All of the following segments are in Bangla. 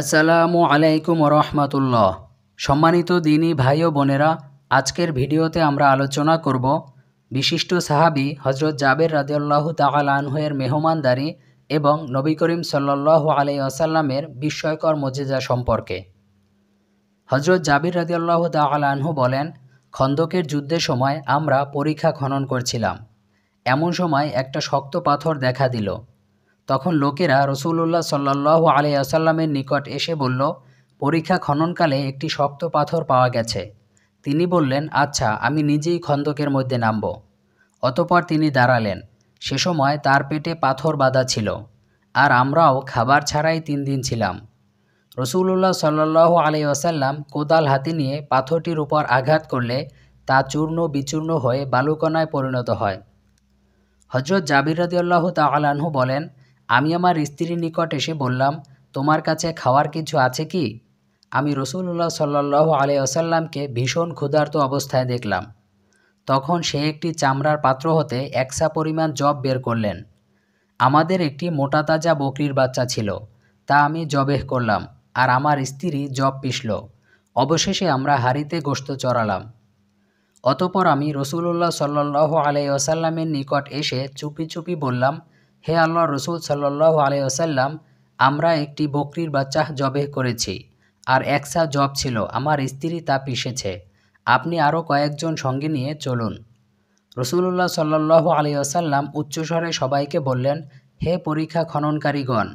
আসসালামু আলাইকুম রহমতুল্লাহ সম্মানিত দিনী ভাই ও বোনেরা আজকের ভিডিওতে আমরা আলোচনা করব বিশিষ্ট সাহাবি হজরত জাবের রাজিউল্লাহ তালানহের মেহমানদারি এবং নবী করিম সাল্লাহ আলাই আসাল্লামের বিস্ময়কর মজেজা সম্পর্কে হজরত জাবির রাজিউল্লাহ আনহু বলেন খন্দকের যুদ্ধের সময় আমরা পরীক্ষা খনন করছিলাম এমন সময় একটা শক্ত পাথর দেখা দিল তখন লোকেরা রসুল্লাহ সাল্লাহ আলিয়াসাল্লামের নিকট এসে বলল পরীক্ষা খননকালে একটি শক্ত পাথর পাওয়া গেছে তিনি বললেন আচ্ছা আমি নিজেই খন্দকের মধ্যে নামব অতপর তিনি দাঁড়ালেন সে সময় তার পেটে পাথর বাঁধা ছিল আর আমরাও খাবার ছাড়াই তিন দিন ছিলাম রসুল্লাহ সাল্লাহ আলিয়াসাল্লাম কোদাল হাতি নিয়ে পাথরটির উপর আঘাত করলে তা চূর্ণ বিচূর্ণ হয়ে বালুকণায় পরিণত হয় হজরত জাবির রদিয়াল্লাহ তালাহু বলেন আমি আমার স্ত্রীর নিকট এসে বললাম তোমার কাছে খাওয়ার কিছু আছে কি আমি রসুল্লাহ সাল্লাহ আলিয়াসাল্লামকে ভীষণ ক্ষুধার্ত অবস্থায় দেখলাম তখন সে একটি চামড়ার পাত্র হতে একসা পরিমাণ জব বের করলেন আমাদের একটি মোটা তাজা বকরির বাচ্চা ছিল তা আমি জবেহ করলাম আর আমার স্ত্রী জব পিষল অবশেষে আমরা হাড়িতে গোস্ত চড়ালাম অতপর আমি রসুল্লাহ সাল্লাহ আলাইসাল্লামের নিকট এসে চুপি চুপি বললাম হে আল্লাহ রসুল সাল্লাহ আসাল্লাম আমরা একটি বকরির বাচ্চা জবে করেছি আর একসা জব ছিল আমার স্ত্রী তা পিষেছে আপনি আরও কয়েকজন সঙ্গে নিয়ে চলুন রসুল্লাহ সাল্লাহ আসাল্লাম উচ্চস্বরে সবাইকে বললেন হে পরীক্ষা খননকারীগণ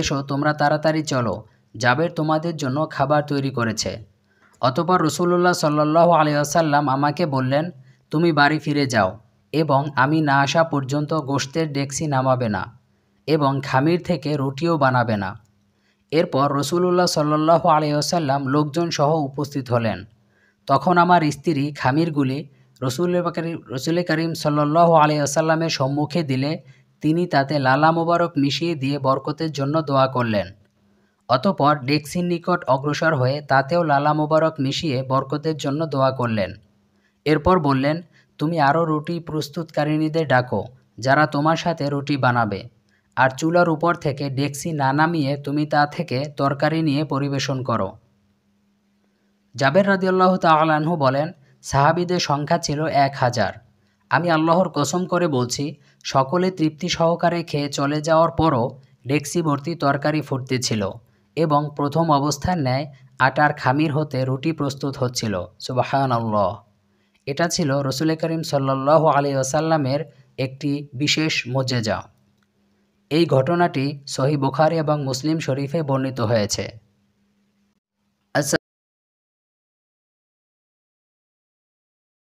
এসো তোমরা তাড়াতাড়ি চলো জাবের তোমাদের জন্য খাবার তৈরি করেছে অতপর রসুল্লাহ সাল্লাহ আসাল্লাম আমাকে বললেন তুমি বাড়ি ফিরে যাও এবং আমি না আসা পর্যন্ত গোস্তের ডেক্সি নামাবে না এবং খামির থেকে রুটিও বানাবে না এরপর রসুলুল্লাহ সাল্লাহ আলিয়াসাল্লাম লোকজন সহ উপস্থিত হলেন তখন আমার স্ত্রী খামিরগুলি রসুল রসুল করিম সাল্লাহ আলিয়াসাল্লামের সম্মুখে দিলে তিনি তাতে লালা মোবারক মিশিয়ে দিয়ে বরকতের জন্য দোয়া করলেন অতপর ডেক্সির নিকট অগ্রসর হয়ে তাতেও লালা মোবারক মিশিয়ে বরকতের জন্য দোয়া করলেন এরপর বললেন তুমি আরও রুটি প্রস্তুতকারিণীদের ডাকো যারা তোমার সাথে রুটি বানাবে আর চুলার উপর থেকে ডেক্সি না নামিয়ে তুমি তা থেকে তরকারি নিয়ে পরিবেশন করো জাবের রাদিউল্লাহ তালাহু বলেন সাহাবিদের সংখ্যা ছিল এক হাজার আমি আল্লাহর কসম করে বলছি সকলে তৃপ্তি সহকারে খেয়ে চলে যাওয়ার পরও ডেক্সি ভর্তি তরকারি ফুটতেছিল এবং প্রথম অবস্থান নেয় আটার খামির হতে রুটি প্রস্তুত হচ্ছিল সুবাহান আল্লাহ এটা ছিল রসুল করিম সাল্লাহ আলী আসাল্লামের একটি বিশেষ মোজেজা এই ঘটনাটি সহি বুখারি এবং মুসলিম শরীফে বর্ণিত হয়েছে